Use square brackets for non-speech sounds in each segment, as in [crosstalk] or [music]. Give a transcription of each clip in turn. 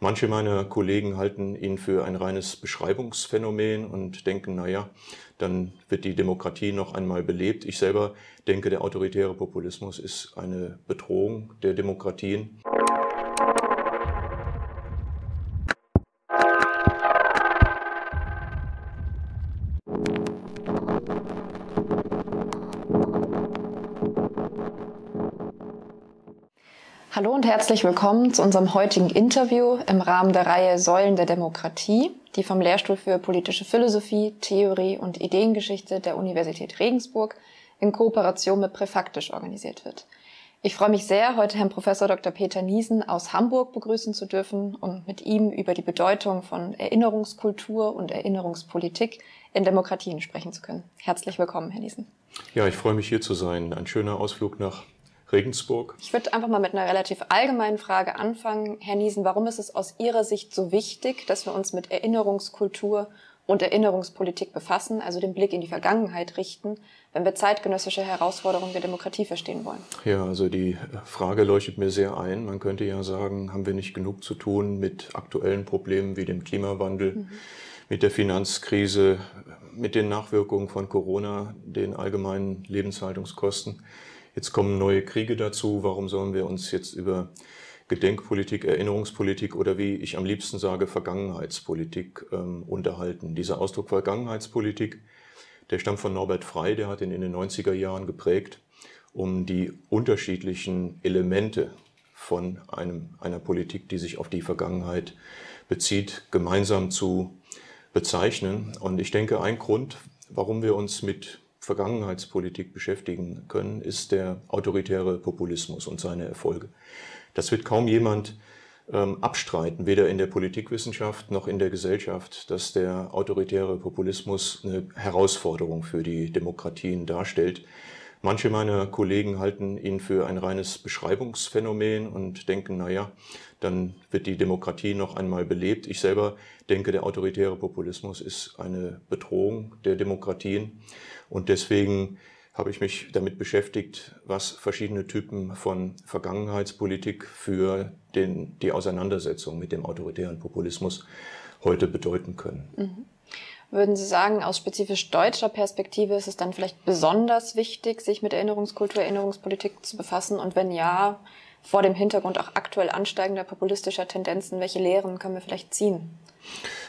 Manche meiner Kollegen halten ihn für ein reines Beschreibungsphänomen und denken, naja, dann wird die Demokratie noch einmal belebt. Ich selber denke, der autoritäre Populismus ist eine Bedrohung der Demokratien. herzlich willkommen zu unserem heutigen Interview im Rahmen der Reihe Säulen der Demokratie, die vom Lehrstuhl für politische Philosophie, Theorie und Ideengeschichte der Universität Regensburg in Kooperation mit Präfaktisch organisiert wird. Ich freue mich sehr, heute Herrn Professor Dr. Peter Niesen aus Hamburg begrüßen zu dürfen und mit ihm über die Bedeutung von Erinnerungskultur und Erinnerungspolitik in Demokratien sprechen zu können. Herzlich willkommen, Herr Niesen. Ja, ich freue mich hier zu sein. Ein schöner Ausflug nach Regensburg. Ich würde einfach mal mit einer relativ allgemeinen Frage anfangen. Herr Niesen, warum ist es aus Ihrer Sicht so wichtig, dass wir uns mit Erinnerungskultur und Erinnerungspolitik befassen, also den Blick in die Vergangenheit richten, wenn wir zeitgenössische Herausforderungen der Demokratie verstehen wollen? Ja, also die Frage leuchtet mir sehr ein. Man könnte ja sagen, haben wir nicht genug zu tun mit aktuellen Problemen wie dem Klimawandel, mhm. mit der Finanzkrise, mit den Nachwirkungen von Corona, den allgemeinen Lebenshaltungskosten? Jetzt kommen neue Kriege dazu. Warum sollen wir uns jetzt über Gedenkpolitik, Erinnerungspolitik oder wie ich am liebsten sage, Vergangenheitspolitik ähm, unterhalten? Dieser Ausdruck Vergangenheitspolitik, der stammt von Norbert Frey, der hat ihn in den 90er Jahren geprägt, um die unterschiedlichen Elemente von einem, einer Politik, die sich auf die Vergangenheit bezieht, gemeinsam zu bezeichnen. Und ich denke, ein Grund, warum wir uns mit Vergangenheitspolitik beschäftigen können, ist der autoritäre Populismus und seine Erfolge. Das wird kaum jemand ähm, abstreiten, weder in der Politikwissenschaft noch in der Gesellschaft, dass der autoritäre Populismus eine Herausforderung für die Demokratien darstellt. Manche meiner Kollegen halten ihn für ein reines Beschreibungsphänomen und denken, naja, dann wird die Demokratie noch einmal belebt. Ich selber denke, der autoritäre Populismus ist eine Bedrohung der Demokratien und deswegen habe ich mich damit beschäftigt, was verschiedene Typen von Vergangenheitspolitik für den, die Auseinandersetzung mit dem autoritären Populismus heute bedeuten können. Mhm. Würden Sie sagen, aus spezifisch deutscher Perspektive ist es dann vielleicht besonders wichtig, sich mit Erinnerungskultur, Erinnerungspolitik zu befassen? Und wenn ja, vor dem Hintergrund auch aktuell ansteigender populistischer Tendenzen, welche Lehren können wir vielleicht ziehen?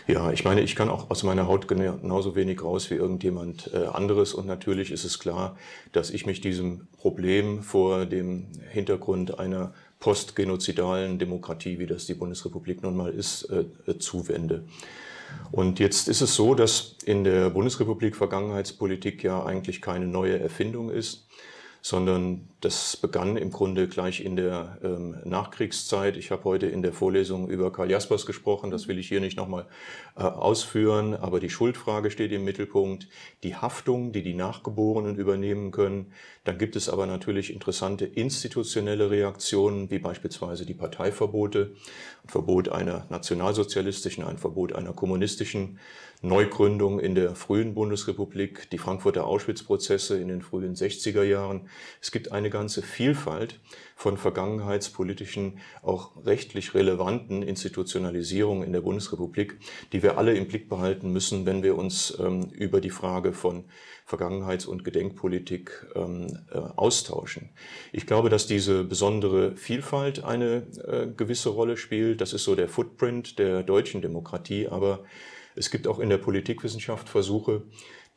Ja, ich meine, ich kann auch aus meiner Haut genauso wenig raus wie irgendjemand äh, anderes. Und natürlich ist es klar, dass ich mich diesem Problem vor dem Hintergrund einer postgenozidalen Demokratie, wie das die Bundesrepublik nun mal ist, äh, äh, zuwende. Und jetzt ist es so, dass in der Bundesrepublik Vergangenheitspolitik ja eigentlich keine neue Erfindung ist sondern das begann im Grunde gleich in der ähm, Nachkriegszeit. Ich habe heute in der Vorlesung über Karl Jaspers gesprochen, das will ich hier nicht nochmal äh, ausführen, aber die Schuldfrage steht im Mittelpunkt, die Haftung, die die Nachgeborenen übernehmen können. Dann gibt es aber natürlich interessante institutionelle Reaktionen, wie beispielsweise die Parteiverbote, ein Verbot einer nationalsozialistischen, ein Verbot einer kommunistischen Neugründung in der frühen Bundesrepublik, die Frankfurter Auschwitz-Prozesse in den frühen 60er Jahren. Es gibt eine ganze Vielfalt von vergangenheitspolitischen, auch rechtlich relevanten Institutionalisierungen in der Bundesrepublik, die wir alle im Blick behalten müssen, wenn wir uns ähm, über die Frage von Vergangenheits- und Gedenkpolitik ähm, äh, austauschen. Ich glaube, dass diese besondere Vielfalt eine äh, gewisse Rolle spielt. Das ist so der Footprint der deutschen Demokratie, aber es gibt auch in der Politikwissenschaft Versuche,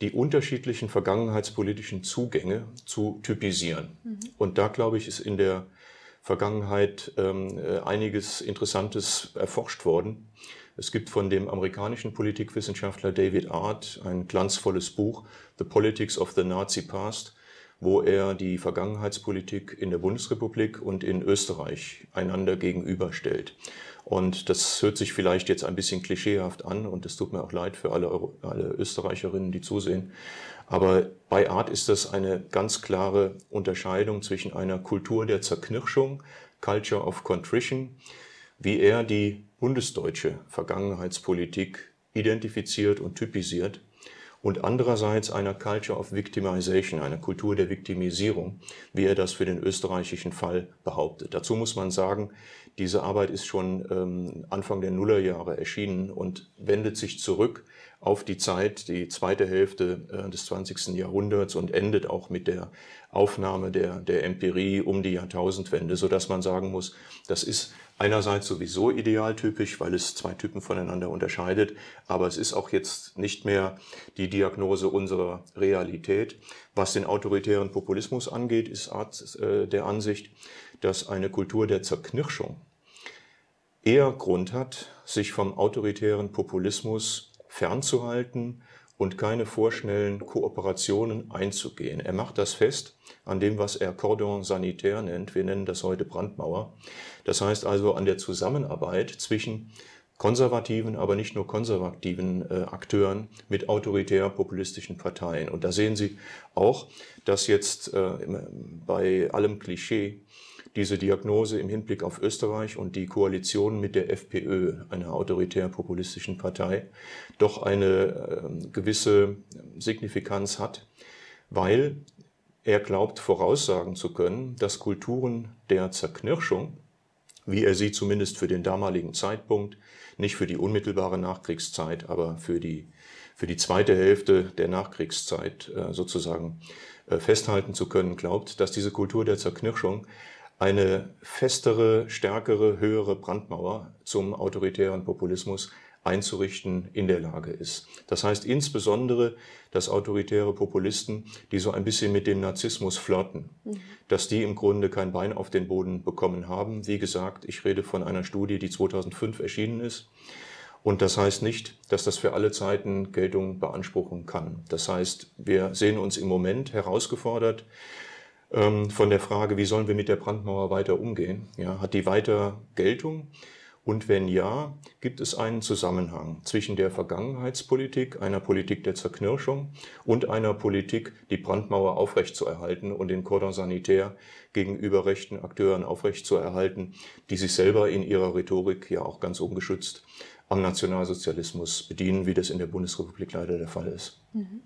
die unterschiedlichen vergangenheitspolitischen Zugänge zu typisieren. Mhm. Und da, glaube ich, ist in der Vergangenheit ähm, äh, einiges Interessantes erforscht worden. Es gibt von dem amerikanischen Politikwissenschaftler David Art ein glanzvolles Buch, The Politics of the Nazi Past, wo er die Vergangenheitspolitik in der Bundesrepublik und in Österreich einander gegenüberstellt. Und das hört sich vielleicht jetzt ein bisschen klischeehaft an und es tut mir auch leid für alle, Euro, alle Österreicherinnen, die zusehen. Aber bei Art ist das eine ganz klare Unterscheidung zwischen einer Kultur der Zerknirschung, Culture of Contrition, wie er die bundesdeutsche Vergangenheitspolitik identifiziert und typisiert, und andererseits einer Culture of Victimization, einer Kultur der Viktimisierung, wie er das für den österreichischen Fall behauptet. Dazu muss man sagen, diese Arbeit ist schon ähm, Anfang der Nullerjahre erschienen und wendet sich zurück auf die Zeit, die zweite Hälfte äh, des 20. Jahrhunderts und endet auch mit der Aufnahme der, der Empirie um die Jahrtausendwende, sodass man sagen muss, das ist einerseits sowieso idealtypisch, weil es zwei Typen voneinander unterscheidet, aber es ist auch jetzt nicht mehr die Diagnose unserer Realität. Was den autoritären Populismus angeht, ist Arzt äh, der Ansicht, dass eine Kultur der Zerknirschung eher Grund hat, sich vom autoritären Populismus fernzuhalten und keine vorschnellen Kooperationen einzugehen. Er macht das fest an dem, was er Cordon Sanitaire nennt. Wir nennen das heute Brandmauer. Das heißt also an der Zusammenarbeit zwischen konservativen, aber nicht nur konservativen äh, Akteuren mit autoritär-populistischen Parteien. Und da sehen Sie auch, dass jetzt äh, bei allem Klischee diese Diagnose im Hinblick auf Österreich und die Koalition mit der FPÖ, einer autoritär-populistischen Partei, doch eine äh, gewisse Signifikanz hat, weil er glaubt voraussagen zu können, dass Kulturen der Zerknirschung, wie er sie zumindest für den damaligen Zeitpunkt, nicht für die unmittelbare Nachkriegszeit, aber für die, für die zweite Hälfte der Nachkriegszeit äh, sozusagen äh, festhalten zu können, glaubt, dass diese Kultur der Zerknirschung eine festere, stärkere, höhere Brandmauer zum autoritären Populismus einzurichten in der Lage ist. Das heißt insbesondere, dass autoritäre Populisten, die so ein bisschen mit dem Narzissmus flirten, mhm. dass die im Grunde kein Bein auf den Boden bekommen haben. Wie gesagt, ich rede von einer Studie, die 2005 erschienen ist. Und das heißt nicht, dass das für alle Zeiten Geltung beanspruchen kann. Das heißt, wir sehen uns im Moment herausgefordert, ähm, von der Frage, wie sollen wir mit der Brandmauer weiter umgehen? Ja, hat die weiter Geltung? Und wenn ja, gibt es einen Zusammenhang zwischen der Vergangenheitspolitik, einer Politik der Zerknirschung und einer Politik, die Brandmauer aufrechtzuerhalten und den Cordon sanitaire gegenüber rechten Akteuren aufrechtzuerhalten, die sich selber in ihrer Rhetorik ja auch ganz ungeschützt am Nationalsozialismus bedienen, wie das in der Bundesrepublik leider der Fall ist. Mhm.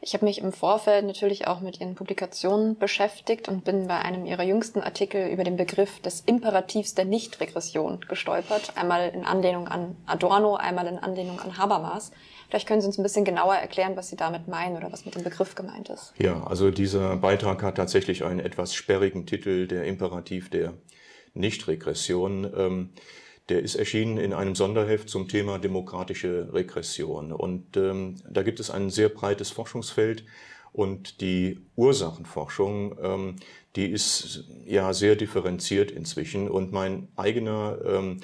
Ich habe mich im Vorfeld natürlich auch mit ihren Publikationen beschäftigt und bin bei einem ihrer jüngsten Artikel über den Begriff des Imperativs der Nichtregression gestolpert. Einmal in Anlehnung an Adorno, einmal in Anlehnung an Habermas. Vielleicht können Sie uns ein bisschen genauer erklären, was Sie damit meinen oder was mit dem Begriff gemeint ist. Ja, also dieser Beitrag hat tatsächlich einen etwas sperrigen Titel, der Imperativ der Nichtregression. Ähm, der ist erschienen in einem Sonderheft zum Thema demokratische Regression. Und ähm, da gibt es ein sehr breites Forschungsfeld. Und die Ursachenforschung, ähm, die ist ja sehr differenziert inzwischen. Und mein eigener, ähm,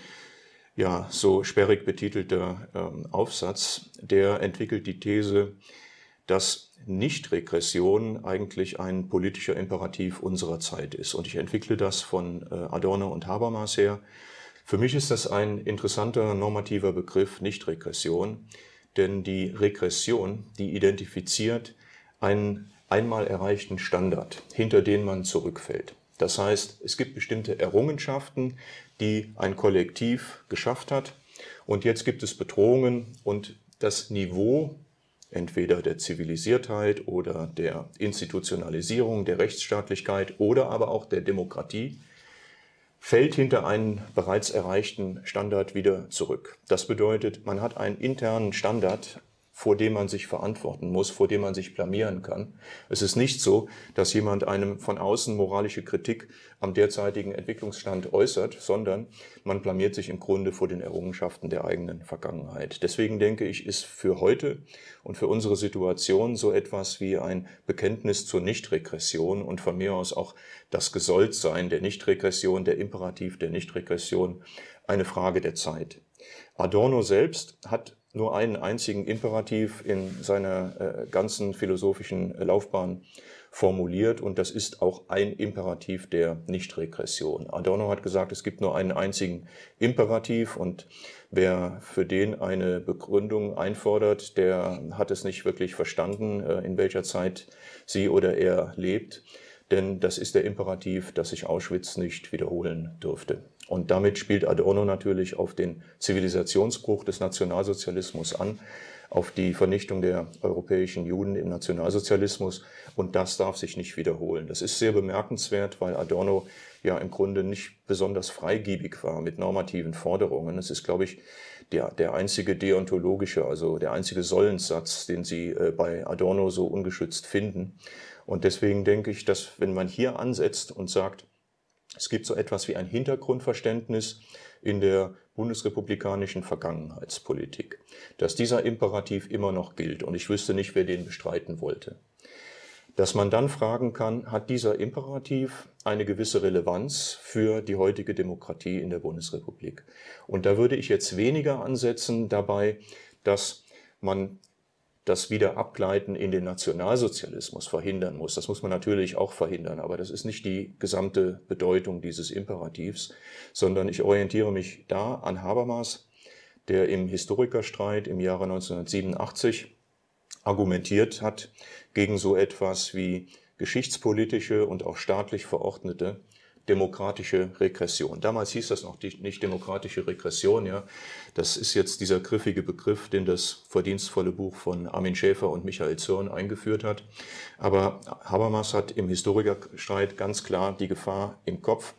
ja, so sperrig betitelter ähm, Aufsatz, der entwickelt die These, dass Nichtregression eigentlich ein politischer Imperativ unserer Zeit ist. Und ich entwickle das von äh, Adorno und Habermas her. Für mich ist das ein interessanter normativer Begriff nicht Regression, denn die Regression, die identifiziert einen einmal erreichten Standard, hinter den man zurückfällt. Das heißt, es gibt bestimmte Errungenschaften, die ein Kollektiv geschafft hat und jetzt gibt es Bedrohungen und das Niveau entweder der Zivilisiertheit oder der Institutionalisierung, der Rechtsstaatlichkeit oder aber auch der Demokratie fällt hinter einen bereits erreichten Standard wieder zurück. Das bedeutet, man hat einen internen Standard vor dem man sich verantworten muss, vor dem man sich blamieren kann. Es ist nicht so, dass jemand einem von außen moralische Kritik am derzeitigen Entwicklungsstand äußert, sondern man blamiert sich im Grunde vor den Errungenschaften der eigenen Vergangenheit. Deswegen denke ich, ist für heute und für unsere Situation so etwas wie ein Bekenntnis zur Nichtregression und von mir aus auch das Gesolltsein der Nichtregression, der Imperativ der Nichtregression, eine Frage der Zeit. Adorno selbst hat nur einen einzigen Imperativ in seiner äh, ganzen philosophischen Laufbahn formuliert und das ist auch ein Imperativ der Nichtregression. Adorno hat gesagt, es gibt nur einen einzigen Imperativ und wer für den eine Begründung einfordert, der hat es nicht wirklich verstanden, äh, in welcher Zeit sie oder er lebt, denn das ist der Imperativ, dass sich Auschwitz nicht wiederholen dürfte. Und damit spielt Adorno natürlich auf den Zivilisationsbruch des Nationalsozialismus an, auf die Vernichtung der europäischen Juden im Nationalsozialismus. Und das darf sich nicht wiederholen. Das ist sehr bemerkenswert, weil Adorno ja im Grunde nicht besonders freigiebig war mit normativen Forderungen. Es ist, glaube ich, der, der einzige deontologische, also der einzige Sollenssatz, den Sie äh, bei Adorno so ungeschützt finden. Und deswegen denke ich, dass wenn man hier ansetzt und sagt, es gibt so etwas wie ein Hintergrundverständnis in der bundesrepublikanischen Vergangenheitspolitik, dass dieser Imperativ immer noch gilt. Und ich wüsste nicht, wer den bestreiten wollte. Dass man dann fragen kann, hat dieser Imperativ eine gewisse Relevanz für die heutige Demokratie in der Bundesrepublik? Und da würde ich jetzt weniger ansetzen dabei, dass man das wieder abgleiten in den Nationalsozialismus verhindern muss. Das muss man natürlich auch verhindern, aber das ist nicht die gesamte Bedeutung dieses Imperativs, sondern ich orientiere mich da an Habermas, der im Historikerstreit im Jahre 1987 argumentiert hat gegen so etwas wie geschichtspolitische und auch staatlich verordnete demokratische Regression. Damals hieß das noch nicht demokratische Regression, ja. Das ist jetzt dieser griffige Begriff, den das verdienstvolle Buch von Armin Schäfer und Michael Zorn eingeführt hat. Aber Habermas hat im Historikerstreit ganz klar die Gefahr im Kopf,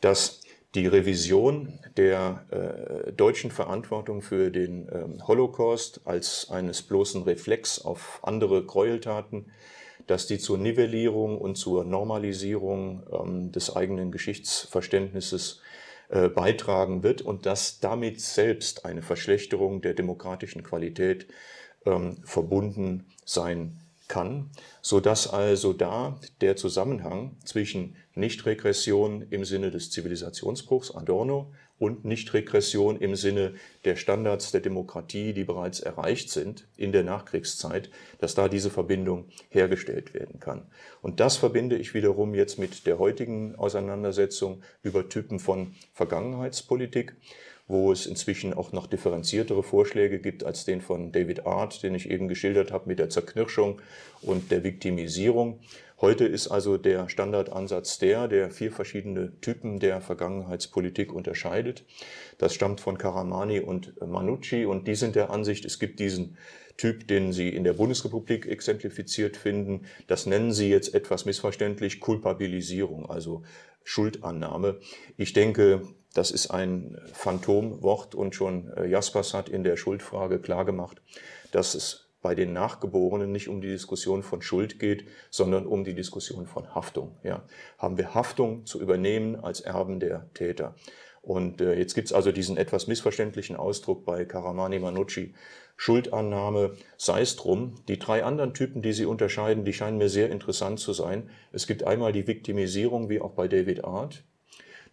dass die Revision der äh, deutschen Verantwortung für den ähm, Holocaust als eines bloßen Reflex auf andere Gräueltaten dass die zur Nivellierung und zur Normalisierung ähm, des eigenen Geschichtsverständnisses äh, beitragen wird und dass damit selbst eine Verschlechterung der demokratischen Qualität ähm, verbunden sein kann, sodass also da der Zusammenhang zwischen Nichtregression im Sinne des Zivilisationsbruchs Adorno und nicht Regression im Sinne der Standards der Demokratie, die bereits erreicht sind in der Nachkriegszeit, dass da diese Verbindung hergestellt werden kann. Und das verbinde ich wiederum jetzt mit der heutigen Auseinandersetzung über Typen von Vergangenheitspolitik wo es inzwischen auch noch differenziertere Vorschläge gibt als den von David Art, den ich eben geschildert habe mit der Zerknirschung und der Viktimisierung. Heute ist also der Standardansatz der, der vier verschiedene Typen der Vergangenheitspolitik unterscheidet. Das stammt von Karamani und Manucci und die sind der Ansicht, es gibt diesen Typ, den Sie in der Bundesrepublik exemplifiziert finden. Das nennen Sie jetzt etwas missverständlich Kulpabilisierung, also Schuldannahme. Ich denke, das ist ein Phantomwort und schon äh, Jaspers hat in der Schuldfrage klargemacht, dass es bei den Nachgeborenen nicht um die Diskussion von Schuld geht, sondern um die Diskussion von Haftung. Ja. Haben wir Haftung zu übernehmen als Erben der Täter? Und äh, jetzt gibt's also diesen etwas missverständlichen Ausdruck bei Karamani Manucci, Schuldannahme, sei es drum. Die drei anderen Typen, die sie unterscheiden, die scheinen mir sehr interessant zu sein. Es gibt einmal die Viktimisierung, wie auch bei David Art.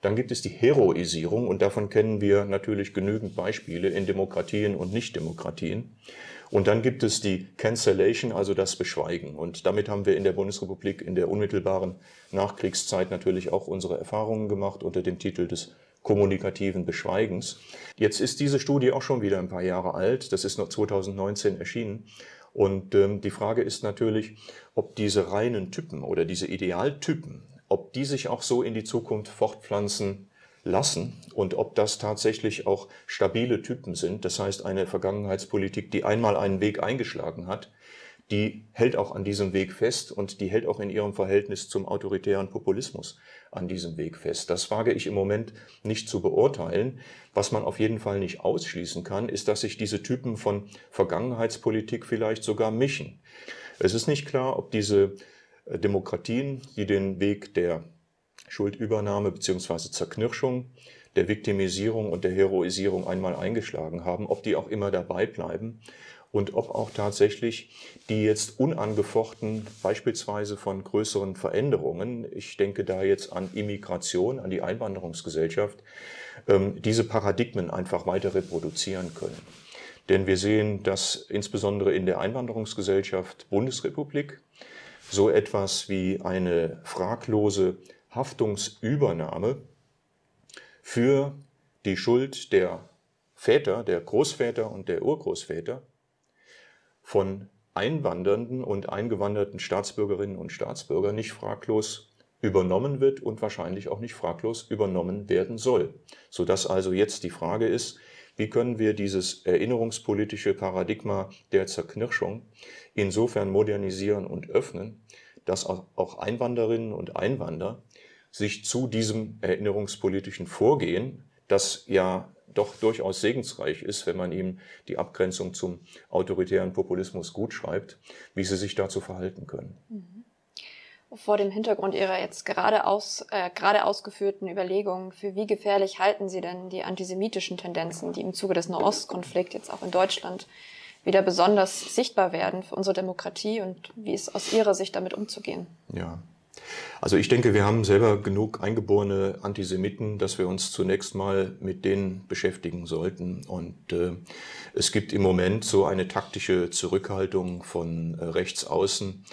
Dann gibt es die Heroisierung und davon kennen wir natürlich genügend Beispiele in Demokratien und Nichtdemokratien. demokratien und dann gibt es die Cancellation, also das Beschweigen. Und damit haben wir in der Bundesrepublik in der unmittelbaren Nachkriegszeit natürlich auch unsere Erfahrungen gemacht unter dem Titel des kommunikativen Beschweigens. Jetzt ist diese Studie auch schon wieder ein paar Jahre alt. Das ist noch 2019 erschienen. Und ähm, die Frage ist natürlich, ob diese reinen Typen oder diese Idealtypen, ob die sich auch so in die Zukunft fortpflanzen lassen und ob das tatsächlich auch stabile Typen sind. Das heißt, eine Vergangenheitspolitik, die einmal einen Weg eingeschlagen hat, die hält auch an diesem Weg fest und die hält auch in ihrem Verhältnis zum autoritären Populismus an diesem Weg fest. Das wage ich im Moment nicht zu beurteilen. Was man auf jeden Fall nicht ausschließen kann, ist, dass sich diese Typen von Vergangenheitspolitik vielleicht sogar mischen. Es ist nicht klar, ob diese äh, Demokratien, die den Weg der Schuldübernahme bzw. Zerknirschung, der Viktimisierung und der Heroisierung einmal eingeschlagen haben, ob die auch immer dabei bleiben und ob auch tatsächlich die jetzt unangefochten, beispielsweise von größeren Veränderungen, ich denke da jetzt an Immigration, an die Einwanderungsgesellschaft, ähm, diese Paradigmen einfach weiter reproduzieren können. Denn wir sehen, dass insbesondere in der Einwanderungsgesellschaft Bundesrepublik so etwas wie eine fraglose Haftungsübernahme für die Schuld der Väter, der Großväter und der Urgroßväter von einwandernden und eingewanderten Staatsbürgerinnen und Staatsbürgern nicht fraglos übernommen wird und wahrscheinlich auch nicht fraglos übernommen werden soll. Sodass also jetzt die Frage ist, wie können wir dieses erinnerungspolitische Paradigma der Zerknirschung insofern modernisieren und öffnen, dass auch Einwanderinnen und Einwanderer sich zu diesem erinnerungspolitischen Vorgehen, das ja doch durchaus segensreich ist, wenn man ihm die Abgrenzung zum autoritären Populismus gut schreibt, wie sie sich dazu verhalten können. Mhm. vor dem Hintergrund Ihrer jetzt gerade, aus, äh, gerade ausgeführten Überlegungen, für wie gefährlich halten Sie denn die antisemitischen Tendenzen, die im Zuge des Nahostkonflikts jetzt auch in Deutschland wieder besonders sichtbar werden für unsere Demokratie und wie ist aus Ihrer Sicht damit umzugehen? Ja, also ich denke, wir haben selber genug eingeborene Antisemiten, dass wir uns zunächst mal mit denen beschäftigen sollten. Und äh, es gibt im Moment so eine taktische Zurückhaltung von äh, rechts außen,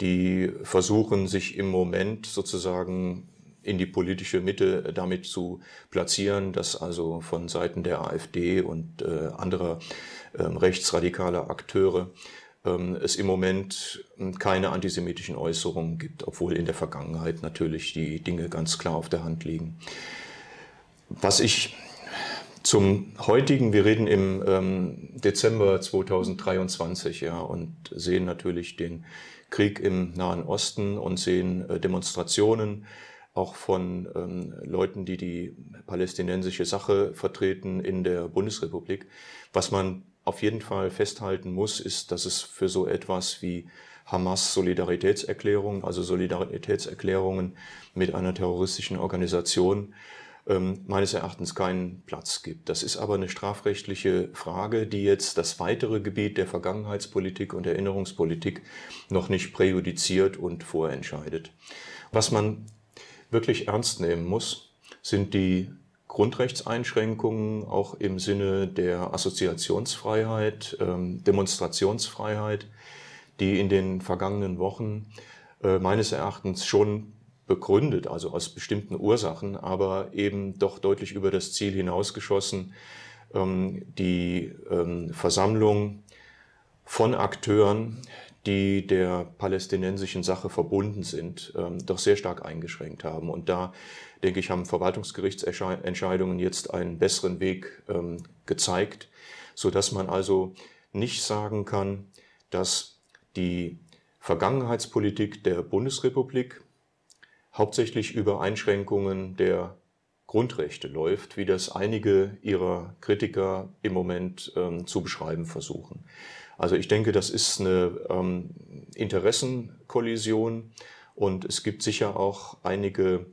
die versuchen, sich im Moment sozusagen in die politische Mitte damit zu platzieren, dass also von Seiten der AfD und äh, anderer äh, rechtsradikaler Akteure ähm, es im Moment hm, keine antisemitischen Äußerungen gibt, obwohl in der Vergangenheit natürlich die Dinge ganz klar auf der Hand liegen. Was ich zum heutigen, wir reden im ähm, Dezember 2023, ja, und sehen natürlich den Krieg im Nahen Osten und sehen äh, Demonstrationen auch von ähm, Leuten, die die palästinensische Sache vertreten in der Bundesrepublik. Was man auf jeden Fall festhalten muss, ist, dass es für so etwas wie Hamas-Solidaritätserklärungen, also Solidaritätserklärungen mit einer terroristischen Organisation, ähm, meines Erachtens keinen Platz gibt. Das ist aber eine strafrechtliche Frage, die jetzt das weitere Gebiet der Vergangenheitspolitik und Erinnerungspolitik noch nicht präjudiziert und vorentscheidet. Was man wirklich ernst nehmen muss, sind die Grundrechtseinschränkungen auch im Sinne der Assoziationsfreiheit, ähm, Demonstrationsfreiheit, die in den vergangenen Wochen äh, meines Erachtens schon begründet, also aus bestimmten Ursachen, aber eben doch deutlich über das Ziel hinausgeschossen, ähm, die ähm, Versammlung von Akteuren, die der palästinensischen Sache verbunden sind, ähm, doch sehr stark eingeschränkt haben. Und da, denke ich, haben Verwaltungsgerichtsentscheidungen jetzt einen besseren Weg ähm, gezeigt, sodass man also nicht sagen kann, dass die Vergangenheitspolitik der Bundesrepublik hauptsächlich über Einschränkungen der Grundrechte läuft, wie das einige ihrer Kritiker im Moment ähm, zu beschreiben versuchen. Also ich denke, das ist eine ähm, Interessenkollision und es gibt sicher auch einige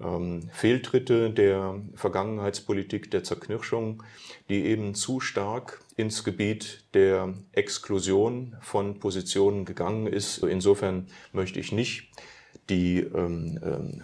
ähm, Fehltritte der Vergangenheitspolitik der Zerknirschung, die eben zu stark ins Gebiet der Exklusion von Positionen gegangen ist. Insofern möchte ich nicht die ähm, ähm,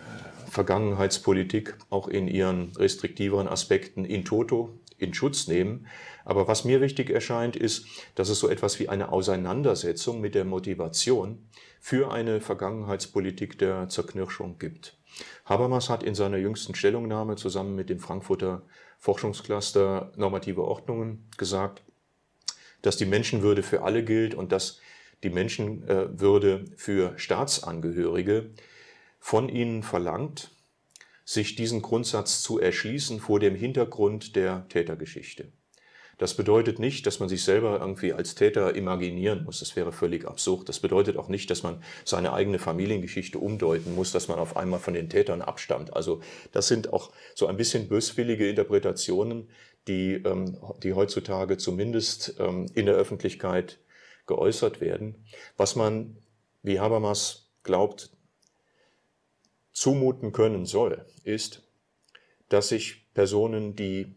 Vergangenheitspolitik auch in ihren restriktiveren Aspekten in toto in Schutz nehmen, aber was mir wichtig erscheint, ist, dass es so etwas wie eine Auseinandersetzung mit der Motivation für eine Vergangenheitspolitik der Zerknirschung gibt. Habermas hat in seiner jüngsten Stellungnahme zusammen mit dem Frankfurter Forschungscluster Normative Ordnungen gesagt, dass die Menschenwürde für alle gilt und dass die Menschenwürde für Staatsangehörige von ihnen verlangt, sich diesen Grundsatz zu erschließen vor dem Hintergrund der Tätergeschichte. Das bedeutet nicht, dass man sich selber irgendwie als Täter imaginieren muss. Das wäre völlig absurd. Das bedeutet auch nicht, dass man seine eigene Familiengeschichte umdeuten muss, dass man auf einmal von den Tätern abstammt. Also das sind auch so ein bisschen böswillige Interpretationen, die, ähm, die heutzutage zumindest ähm, in der Öffentlichkeit geäußert werden. Was man, wie Habermas glaubt, zumuten können soll, ist, dass sich Personen, die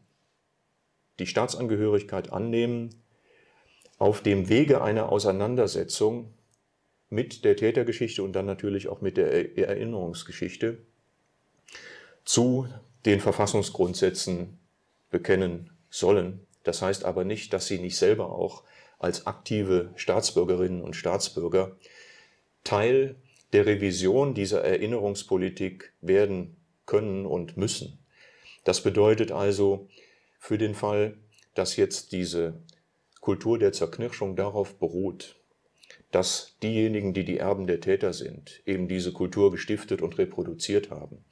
die Staatsangehörigkeit annehmen, auf dem Wege einer Auseinandersetzung mit der Tätergeschichte und dann natürlich auch mit der Erinnerungsgeschichte zu den Verfassungsgrundsätzen bekennen sollen. Das heißt aber nicht, dass sie nicht selber auch als aktive Staatsbürgerinnen und Staatsbürger Teil der Revision dieser Erinnerungspolitik werden können und müssen. Das bedeutet also, für den Fall, dass jetzt diese Kultur der Zerknirschung darauf beruht, dass diejenigen, die die Erben der Täter sind, eben diese Kultur gestiftet und reproduziert haben.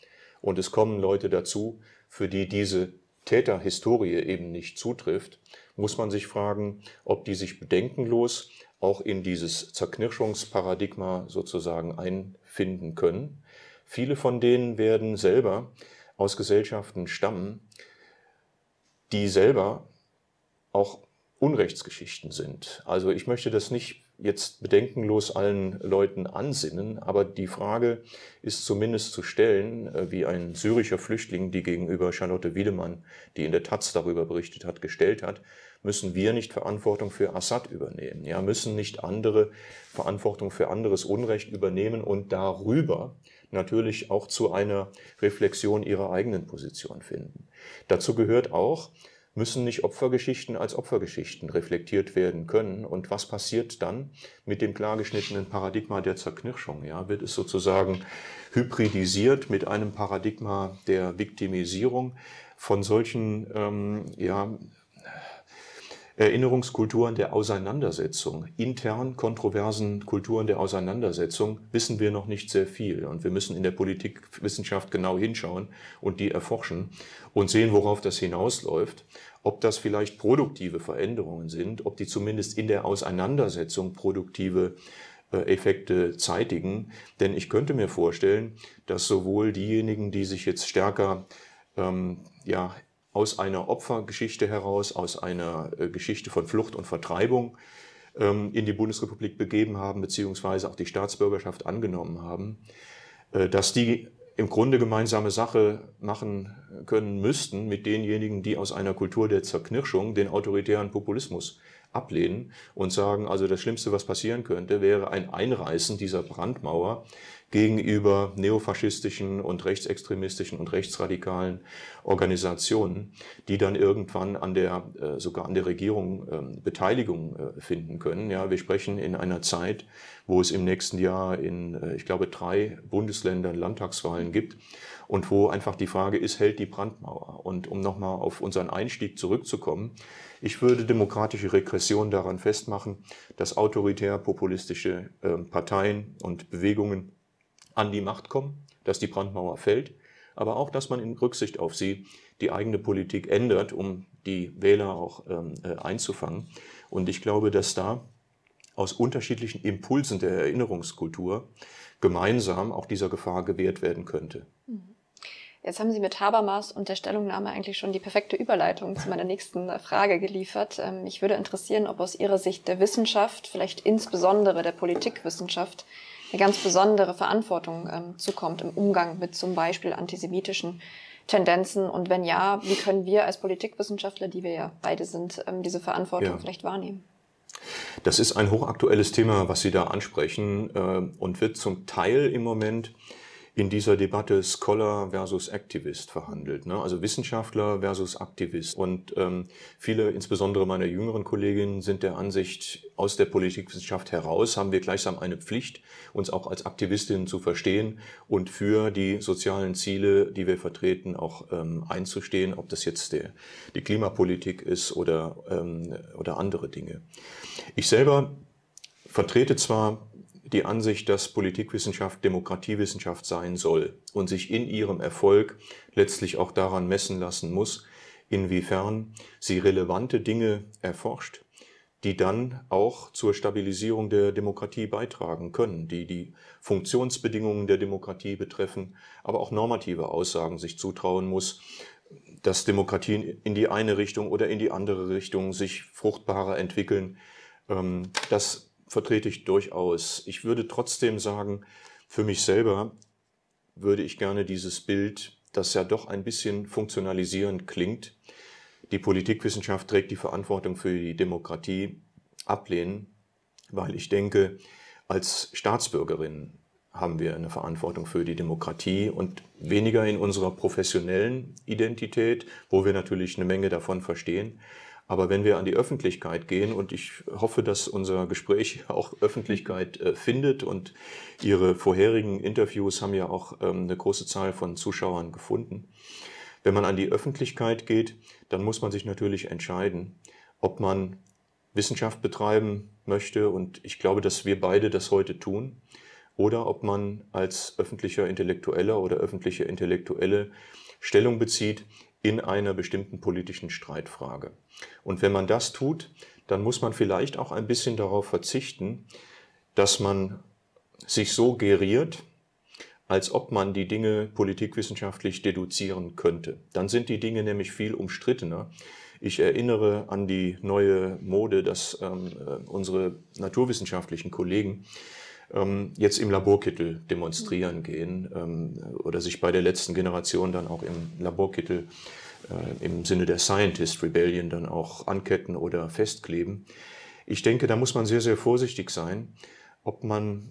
Und es kommen Leute dazu, für die diese Täterhistorie eben nicht zutrifft, muss man sich fragen, ob die sich bedenkenlos auch in dieses Zerknirschungsparadigma sozusagen einfinden können. Viele von denen werden selber aus Gesellschaften stammen, die selber auch Unrechtsgeschichten sind. Also ich möchte das nicht jetzt bedenkenlos allen Leuten ansinnen, aber die Frage ist zumindest zu stellen, äh, wie ein syrischer Flüchtling, die gegenüber Charlotte Wiedemann, die in der Taz darüber berichtet hat, gestellt hat, müssen wir nicht Verantwortung für Assad übernehmen? Ja, müssen nicht andere Verantwortung für anderes Unrecht übernehmen und darüber natürlich auch zu einer Reflexion ihrer eigenen Position finden? Dazu gehört auch, müssen nicht Opfergeschichten als Opfergeschichten reflektiert werden können? Und was passiert dann mit dem klar geschnittenen Paradigma der Zerknirschung? Ja, wird es sozusagen hybridisiert mit einem Paradigma der Viktimisierung von solchen ähm, ja, Erinnerungskulturen der Auseinandersetzung, intern kontroversen Kulturen der Auseinandersetzung wissen wir noch nicht sehr viel. Und wir müssen in der Politikwissenschaft genau hinschauen und die erforschen und sehen, worauf das hinausläuft ob das vielleicht produktive Veränderungen sind, ob die zumindest in der Auseinandersetzung produktive äh, Effekte zeitigen. Denn ich könnte mir vorstellen, dass sowohl diejenigen, die sich jetzt stärker ähm, ja, aus einer Opfergeschichte heraus, aus einer äh, Geschichte von Flucht und Vertreibung ähm, in die Bundesrepublik begeben haben, beziehungsweise auch die Staatsbürgerschaft angenommen haben, äh, dass die im Grunde gemeinsame Sache machen können müssten mit denjenigen, die aus einer Kultur der Zerknirschung den autoritären Populismus ablehnen und sagen, also das Schlimmste, was passieren könnte, wäre ein Einreißen dieser Brandmauer gegenüber neofaschistischen und rechtsextremistischen und rechtsradikalen Organisationen, die dann irgendwann an der, äh, sogar an der Regierung ähm, Beteiligung äh, finden können. Ja, wir sprechen in einer Zeit, wo es im nächsten Jahr in, äh, ich glaube, drei Bundesländern Landtagswahlen gibt und wo einfach die Frage ist, hält die Brandmauer? Und um nochmal auf unseren Einstieg zurückzukommen, ich würde demokratische Regression daran festmachen, dass autoritär populistische ähm, Parteien und Bewegungen an die Macht kommen, dass die Brandmauer fällt, aber auch, dass man in Rücksicht auf sie die eigene Politik ändert, um die Wähler auch ähm, äh, einzufangen. Und ich glaube, dass da aus unterschiedlichen Impulsen der Erinnerungskultur gemeinsam auch dieser Gefahr gewehrt werden könnte. Mhm. Jetzt haben Sie mit Habermas und der Stellungnahme eigentlich schon die perfekte Überleitung zu meiner nächsten Frage geliefert. Ähm, mich würde interessieren, ob aus Ihrer Sicht der Wissenschaft, vielleicht insbesondere der Politikwissenschaft, eine ganz besondere Verantwortung ähm, zukommt im Umgang mit zum Beispiel antisemitischen Tendenzen? Und wenn ja, wie können wir als Politikwissenschaftler, die wir ja beide sind, ähm, diese Verantwortung ja. vielleicht wahrnehmen? Das ist ein hochaktuelles Thema, was Sie da ansprechen äh, und wird zum Teil im Moment in dieser Debatte Scholar versus Activist verhandelt, ne? also Wissenschaftler versus Aktivist. Und ähm, viele, insbesondere meine jüngeren Kolleginnen, sind der Ansicht, aus der Politikwissenschaft heraus haben wir gleichsam eine Pflicht, uns auch als Aktivistinnen zu verstehen und für die sozialen Ziele, die wir vertreten, auch ähm, einzustehen, ob das jetzt der, die Klimapolitik ist oder, ähm, oder andere Dinge. Ich selber vertrete zwar die Ansicht, dass Politikwissenschaft Demokratiewissenschaft sein soll und sich in ihrem Erfolg letztlich auch daran messen lassen muss, inwiefern sie relevante Dinge erforscht, die dann auch zur Stabilisierung der Demokratie beitragen können, die die Funktionsbedingungen der Demokratie betreffen, aber auch normative Aussagen sich zutrauen muss, dass Demokratien in die eine Richtung oder in die andere Richtung sich fruchtbarer entwickeln. Ähm, das vertrete ich durchaus. Ich würde trotzdem sagen, für mich selber würde ich gerne dieses Bild, das ja doch ein bisschen funktionalisierend klingt, die Politikwissenschaft trägt die Verantwortung für die Demokratie, ablehnen, weil ich denke, als Staatsbürgerin haben wir eine Verantwortung für die Demokratie und weniger in unserer professionellen Identität, wo wir natürlich eine Menge davon verstehen, aber wenn wir an die Öffentlichkeit gehen, und ich hoffe, dass unser Gespräch [laughs] auch Öffentlichkeit äh, findet, und Ihre vorherigen Interviews haben ja auch ähm, eine große Zahl von Zuschauern gefunden, wenn man an die Öffentlichkeit geht, dann muss man sich natürlich entscheiden, ob man Wissenschaft betreiben möchte, und ich glaube, dass wir beide das heute tun, oder ob man als öffentlicher Intellektueller oder öffentliche Intellektuelle Stellung bezieht in einer bestimmten politischen Streitfrage. Und wenn man das tut, dann muss man vielleicht auch ein bisschen darauf verzichten, dass man sich so geriert, als ob man die Dinge politikwissenschaftlich deduzieren könnte. Dann sind die Dinge nämlich viel umstrittener. Ich erinnere an die neue Mode, dass ähm, äh, unsere naturwissenschaftlichen Kollegen ähm, jetzt im Laborkittel demonstrieren gehen ähm, oder sich bei der letzten Generation dann auch im Laborkittel äh, im Sinne der Scientist Rebellion dann auch anketten oder festkleben. Ich denke, da muss man sehr, sehr vorsichtig sein, ob man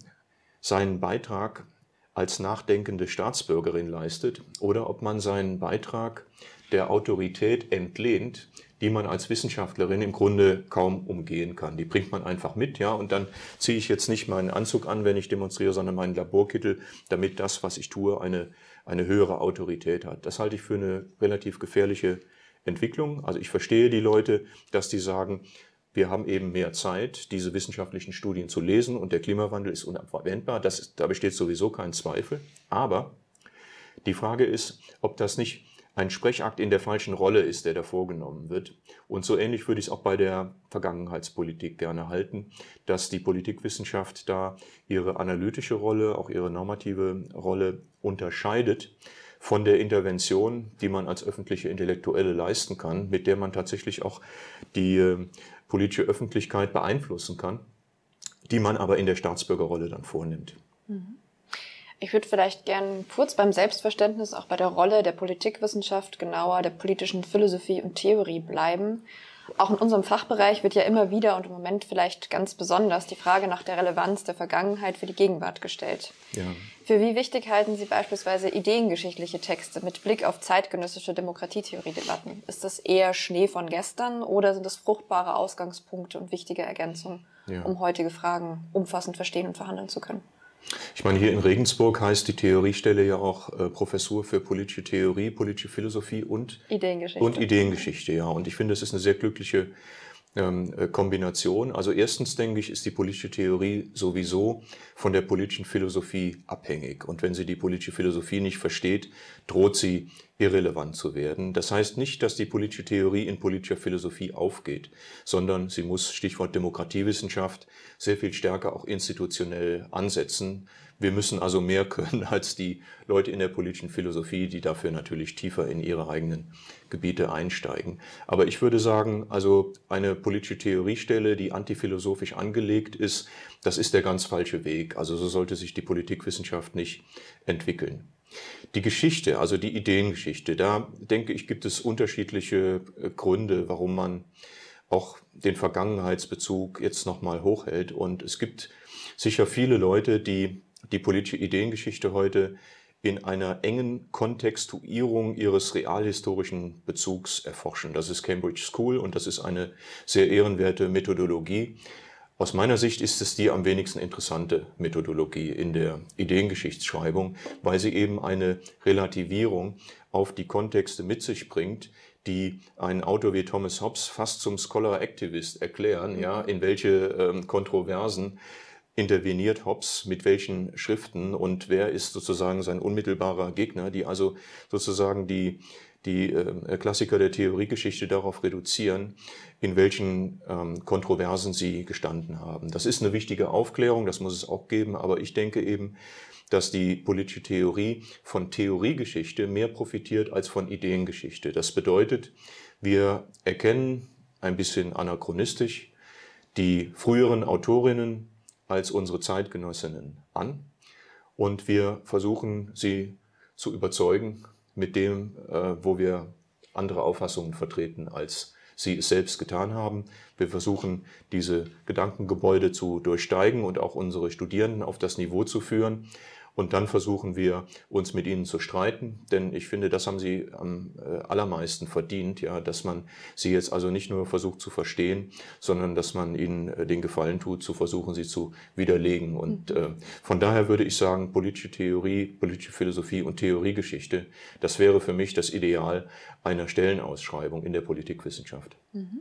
seinen Beitrag als nachdenkende Staatsbürgerin leistet oder ob man seinen Beitrag der Autorität entlehnt, die man als Wissenschaftlerin im Grunde kaum umgehen kann. Die bringt man einfach mit, ja, und dann ziehe ich jetzt nicht meinen Anzug an, wenn ich demonstriere, sondern meinen Laborkittel, damit das, was ich tue, eine, eine höhere Autorität hat. Das halte ich für eine relativ gefährliche Entwicklung. Also ich verstehe die Leute, dass die sagen, wir haben eben mehr Zeit, diese wissenschaftlichen Studien zu lesen und der Klimawandel ist unabwendbar. Das ist, da besteht sowieso kein Zweifel. Aber die Frage ist, ob das nicht ein Sprechakt in der falschen Rolle ist, der da vorgenommen wird. Und so ähnlich würde ich es auch bei der Vergangenheitspolitik gerne halten, dass die Politikwissenschaft da ihre analytische Rolle, auch ihre normative Rolle unterscheidet von der Intervention, die man als öffentliche Intellektuelle leisten kann, mit der man tatsächlich auch die äh, politische Öffentlichkeit beeinflussen kann, die man aber in der Staatsbürgerrolle dann vornimmt. Mhm. Ich würde vielleicht gern kurz beim Selbstverständnis auch bei der Rolle der Politikwissenschaft, genauer der politischen Philosophie und Theorie bleiben. Auch in unserem Fachbereich wird ja immer wieder und im Moment vielleicht ganz besonders die Frage nach der Relevanz der Vergangenheit für die Gegenwart gestellt. Ja. Für wie wichtig halten Sie beispielsweise ideengeschichtliche Texte mit Blick auf zeitgenössische Demokratietheorie-Debatten? Ist das eher Schnee von gestern oder sind das fruchtbare Ausgangspunkte und wichtige Ergänzungen, ja. um heutige Fragen umfassend verstehen und verhandeln zu können? Ich meine, hier in Regensburg heißt die Theoriestelle ja auch äh, Professur für politische Theorie, politische Philosophie und Ideengeschichte. Und Ideengeschichte, ja. Und ich finde, es ist eine sehr glückliche ähm, äh, Kombination. Also erstens denke ich, ist die politische Theorie sowieso von der politischen Philosophie abhängig. Und wenn sie die politische Philosophie nicht versteht, droht sie irrelevant zu werden. Das heißt nicht, dass die politische Theorie in politischer Philosophie aufgeht, sondern sie muss, Stichwort Demokratiewissenschaft, sehr viel stärker auch institutionell ansetzen, wir müssen also mehr können [laughs] als die Leute in der politischen Philosophie, die dafür natürlich tiefer in ihre eigenen Gebiete einsteigen. Aber ich würde sagen, also eine politische Theoriestelle, die antiphilosophisch angelegt ist, das ist der ganz falsche Weg. Also so sollte sich die Politikwissenschaft nicht entwickeln. Die Geschichte, also die Ideengeschichte, da denke ich, gibt es unterschiedliche äh, Gründe, warum man auch den Vergangenheitsbezug jetzt nochmal hochhält. Und es gibt sicher viele Leute, die die politische Ideengeschichte heute in einer engen Kontextuierung ihres realhistorischen Bezugs erforschen. Das ist Cambridge School und das ist eine sehr ehrenwerte Methodologie. Aus meiner Sicht ist es die am wenigsten interessante Methodologie in der Ideengeschichtsschreibung, weil sie eben eine Relativierung auf die Kontexte mit sich bringt, die einen Autor wie Thomas Hobbes fast zum Scholar Activist erklären, ja, in welche ähm, Kontroversen interveniert Hobbes mit welchen Schriften und wer ist sozusagen sein unmittelbarer Gegner, die also sozusagen die, die äh, Klassiker der Theoriegeschichte darauf reduzieren, in welchen ähm, Kontroversen sie gestanden haben. Das ist eine wichtige Aufklärung, das muss es auch geben, aber ich denke eben, dass die politische Theorie von Theoriegeschichte mehr profitiert als von Ideengeschichte. Das bedeutet, wir erkennen ein bisschen anachronistisch die früheren Autorinnen als unsere Zeitgenossinnen an und wir versuchen sie zu überzeugen mit dem, äh, wo wir andere Auffassungen vertreten, als sie es selbst getan haben. Wir versuchen, diese Gedankengebäude zu durchsteigen und auch unsere Studierenden auf das Niveau zu führen, und dann versuchen wir, uns mit ihnen zu streiten, denn ich finde, das haben sie am äh, allermeisten verdient, ja, dass man sie jetzt also nicht nur versucht zu verstehen, sondern dass man ihnen äh, den Gefallen tut, zu versuchen, sie zu widerlegen. Und mhm. äh, von daher würde ich sagen, politische Theorie, politische Philosophie und Theoriegeschichte, das wäre für mich das Ideal einer Stellenausschreibung in der Politikwissenschaft. Mhm.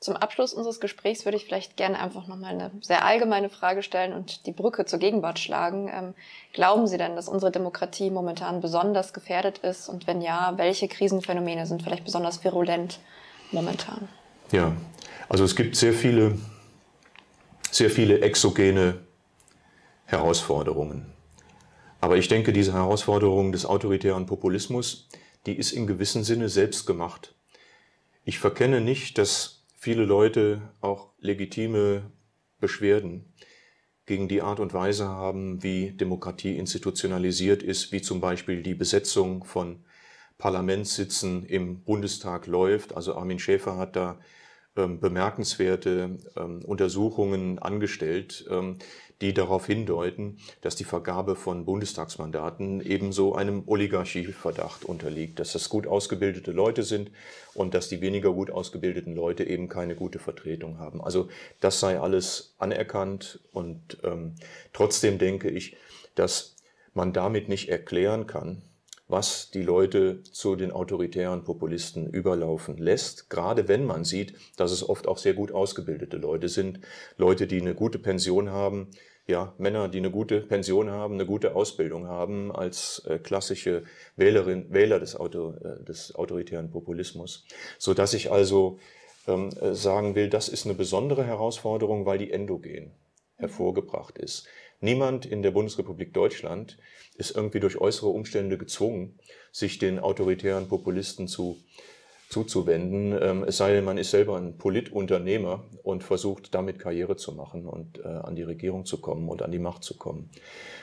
Zum Abschluss unseres Gesprächs würde ich vielleicht gerne einfach nochmal eine sehr allgemeine Frage stellen und die Brücke zur Gegenwart schlagen. Ähm, glauben Sie denn, dass unsere Demokratie momentan besonders gefährdet ist? Und wenn ja, welche Krisenphänomene sind vielleicht besonders virulent momentan? Ja, also es gibt sehr viele, sehr viele exogene Herausforderungen. Aber ich denke, diese Herausforderung des autoritären Populismus, die ist im gewissen Sinne selbst gemacht. Ich verkenne nicht, dass viele Leute auch legitime Beschwerden gegen die Art und Weise haben, wie Demokratie institutionalisiert ist, wie zum Beispiel die Besetzung von Parlamentssitzen im Bundestag läuft. Also Armin Schäfer hat da ähm, bemerkenswerte ähm, Untersuchungen angestellt. Ähm, die darauf hindeuten, dass die Vergabe von Bundestagsmandaten ebenso einem Oligarchieverdacht unterliegt, dass das gut ausgebildete Leute sind und dass die weniger gut ausgebildeten Leute eben keine gute Vertretung haben. Also das sei alles anerkannt und ähm, trotzdem denke ich, dass man damit nicht erklären kann, was die Leute zu den autoritären Populisten überlaufen lässt, gerade wenn man sieht, dass es oft auch sehr gut ausgebildete Leute sind, Leute, die eine gute Pension haben, ja, Männer, die eine gute Pension haben, eine gute Ausbildung haben, als äh, klassische Wählerin, Wähler des, Auto, äh, des autoritären Populismus. So dass ich also ähm, äh, sagen will, das ist eine besondere Herausforderung, weil die endogen mhm. hervorgebracht ist. Niemand in der Bundesrepublik Deutschland ist irgendwie durch äußere Umstände gezwungen, sich den autoritären Populisten zu zuzuwenden, ähm, es sei denn, man ist selber ein Politunternehmer und versucht damit Karriere zu machen und äh, an die Regierung zu kommen und an die Macht zu kommen.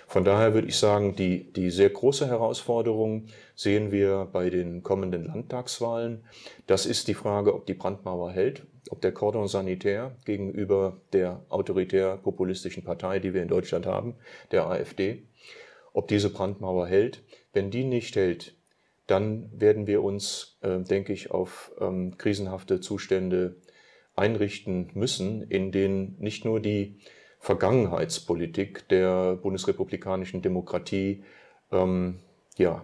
Von daher würde ich sagen, die, die sehr große Herausforderung sehen wir bei den kommenden Landtagswahlen. Das ist die Frage, ob die Brandmauer hält, ob der Cordon Sanitär gegenüber der autoritär-populistischen Partei, die wir in Deutschland haben, der AfD, ob diese Brandmauer hält. Wenn die nicht hält, dann werden wir uns, äh, denke ich, auf ähm, krisenhafte Zustände einrichten müssen, in denen nicht nur die Vergangenheitspolitik der bundesrepublikanischen Demokratie ähm, ja,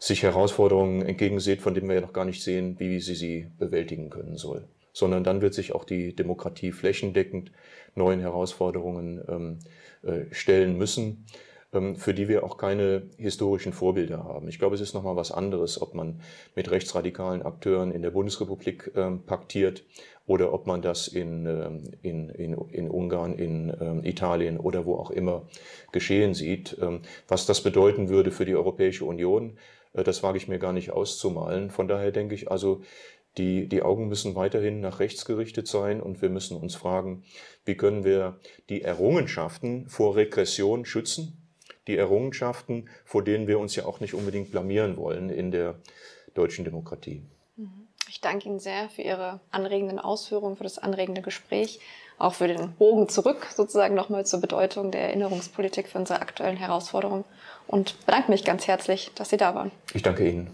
sich Herausforderungen entgegenseht, von denen wir ja noch gar nicht sehen, wie sie sie bewältigen können soll. Sondern dann wird sich auch die Demokratie flächendeckend neuen Herausforderungen ähm, äh, stellen müssen. Ähm, für die wir auch keine historischen Vorbilder haben. Ich glaube, es ist nochmal was anderes, ob man mit rechtsradikalen Akteuren in der Bundesrepublik ähm, paktiert oder ob man das in, ähm, in, in, in Ungarn, in Italien oder wo auch immer geschehen sieht. Was das bedeuten würde für die Europäische Union, äh, das wage ich mir gar nicht auszumalen. Von daher denke ich also, die, die Augen müssen weiterhin nach rechts gerichtet sein und wir müssen uns fragen, wie können wir die Errungenschaften vor Regression schützen? die Errungenschaften, vor denen wir uns ja auch nicht unbedingt blamieren wollen in der deutschen Demokratie. Mhm. Ich danke Ihnen sehr für Ihre anregenden Ausführungen, für das anregende Gespräch, auch für den Bogen zurück sozusagen nochmal zur Bedeutung der Erinnerungspolitik für unsere aktuellen Herausforderungen und bedanke mich ganz herzlich, dass Sie da waren. Ich danke Ihnen.